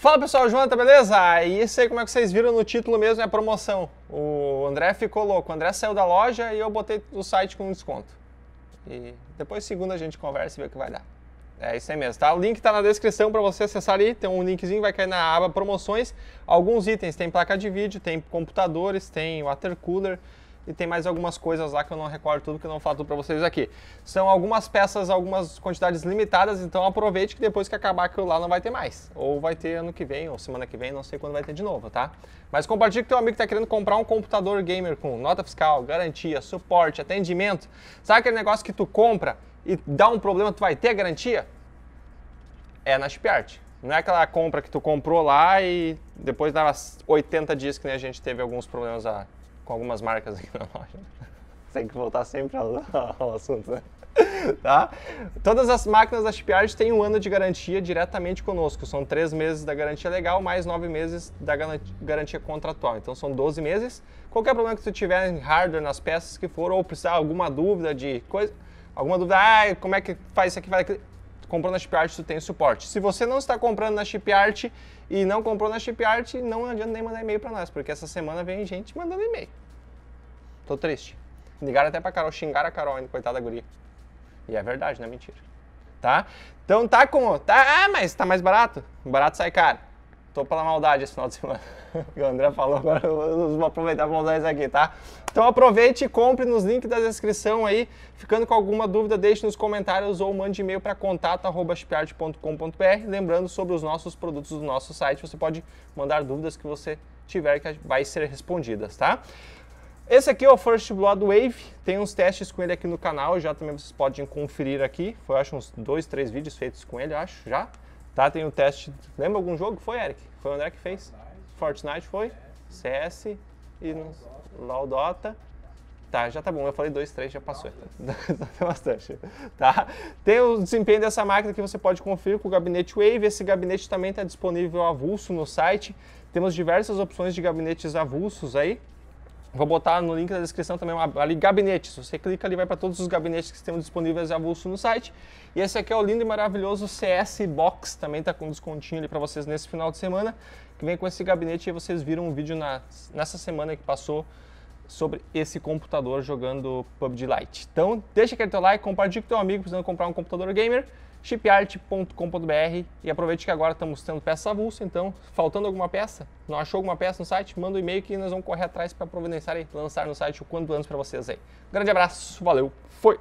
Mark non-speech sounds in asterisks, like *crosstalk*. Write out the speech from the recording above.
Fala pessoal, Joana, beleza? E esse aí, como é que vocês viram no título mesmo, é a promoção. O André ficou louco. O André saiu da loja e eu botei o site com desconto. E depois, segunda, a gente conversa e vê o que vai dar. É isso aí mesmo, tá? O link tá na descrição para você acessar ali, tem um linkzinho, vai cair na aba promoções. Alguns itens, tem placa de vídeo, tem computadores, tem water cooler, e tem mais algumas coisas lá que eu não recordo tudo, que eu não falo tudo para vocês aqui. São algumas peças, algumas quantidades limitadas, então aproveite que depois que acabar aquilo lá não vai ter mais. Ou vai ter ano que vem, ou semana que vem, não sei quando vai ter de novo, tá? Mas compartilhe com teu amigo que está querendo comprar um computador gamer com nota fiscal, garantia, suporte, atendimento. Sabe aquele negócio que tu compra e dá um problema, tu vai ter garantia? É na Shipyard. Não é aquela compra que tu comprou lá e depois dava 80 dias que nem a gente teve alguns problemas lá, com algumas marcas aqui na *laughs* loja. Tem que voltar sempre ao, *laughs* ao assunto, né? *laughs* tá? Todas as máquinas da Shipyard têm um ano de garantia diretamente conosco. São três meses da garantia legal, mais nove meses da garantia contratual. Então são 12 meses. Qualquer problema que tu tiver em hardware, nas peças que for, ou precisar alguma dúvida de coisa, alguma dúvida, ah, como é que faz isso aqui, faz aquilo, comprou na Shipyard, tu tem suporte. Se você não está comprando na Shipyard e não comprou na Shipyard, não adianta nem mandar e-mail para nós, porque essa semana vem gente mandando e-mail. Tô triste. Ligaram até pra Carol, xingaram a Carol ainda, coitada da guria. E é verdade, não é mentira. Tá? Então tá com. Tá, ah, mas tá mais barato? Barato sai caro. Tô pela maldade esse final de semana. *laughs* o André falou, agora eu vou aproveitar para mandar isso aqui, tá? Então aproveite e compre nos links da descrição aí. Ficando com alguma dúvida, deixe nos comentários ou mande e-mail para contato.chipyard.com.br. Lembrando sobre os nossos produtos do nosso site, você pode mandar dúvidas que você tiver que vai ser respondidas, tá? Esse aqui é o First Blood Wave, tem uns testes com ele aqui no canal, já também vocês podem conferir aqui. Foi, acho, uns dois, três vídeos feitos com ele, acho, já. Tá? Tem o teste. Lembra algum jogo foi, Eric? Foi o André que fez? Fortnite foi? CS e Laudota. Tá, já tá bom. Eu falei 2, 3, já passou. Tá *laughs* bastante. Tá? Tem o desempenho dessa máquina que você pode conferir com o gabinete Wave. Esse gabinete também está disponível avulso no site. Temos diversas opções de gabinetes avulsos aí. Vou botar no link da descrição também ali gabinetes. Você clica ali, vai para todos os gabinetes que estão disponíveis avulso no site. E esse aqui é o lindo e maravilhoso CS Box, também está com descontinho ali para vocês nesse final de semana, que vem com esse gabinete e vocês viram um vídeo na, nessa semana que passou sobre esse computador jogando PUBG Lite. Então deixa aquele teu like, compartilha com teu amigo precisando comprar um computador gamer, chipart.com.br e aproveite que agora estamos tendo peça avulsa, então faltando alguma peça, não achou alguma peça no site, manda um e-mail que nós vamos correr atrás para providenciar e lançar no site o quanto antes para vocês aí. grande abraço, valeu, foi!